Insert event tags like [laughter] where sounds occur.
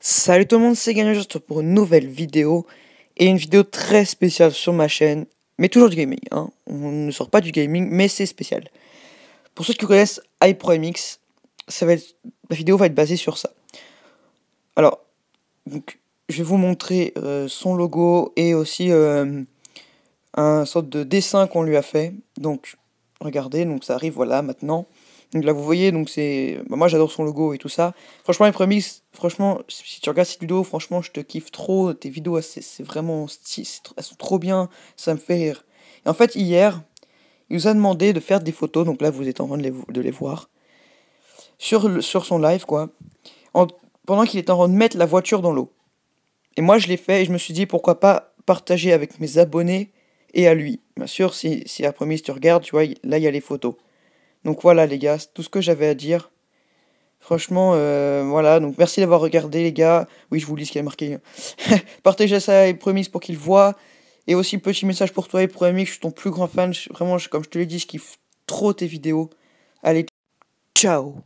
Salut tout le monde, c'est Gagnon pour une nouvelle vidéo et une vidéo très spéciale sur ma chaîne, mais toujours du gaming. Hein. On ne sort pas du gaming, mais c'est spécial. Pour ceux qui connaissent iProMX, ça la vidéo va être basée sur ça. Alors, je vais vous montrer euh, son logo et aussi euh, un sorte de dessin qu'on lui a fait. Donc, regardez, donc ça arrive, voilà, maintenant. Donc là, vous voyez, donc c'est. Bah, moi, j'adore son logo et tout ça. Franchement, les premiers... franchement, si tu regardes cette vidéo, franchement, je te kiffe trop. Tes vidéos, c'est vraiment. Elles sont trop bien. Ça me fait rire. Et en fait, hier, il nous a demandé de faire des photos. Donc là, vous êtes en train de les, voir. Sur, sur son live, quoi. pendant qu'il est en train de mettre la voiture dans l'eau. Et moi, je l'ai fait et je me suis dit pourquoi pas partager avec mes abonnés et à lui. Bien sûr, si, si après tu regardes, tu vois, là il y a les photos. Donc voilà les gars, tout ce que j'avais à dire. Franchement, euh, voilà, donc merci d'avoir regardé les gars. Oui, je vous lis ce qu'il y a marqué. [laughs] Partagez ça et Promise pour qu'il voit. Et aussi, petit message pour toi et pour Amix, je suis ton plus grand fan. vraiment, comme je te l'ai dit, je kiffe trop tes vidéos. Allez, ciao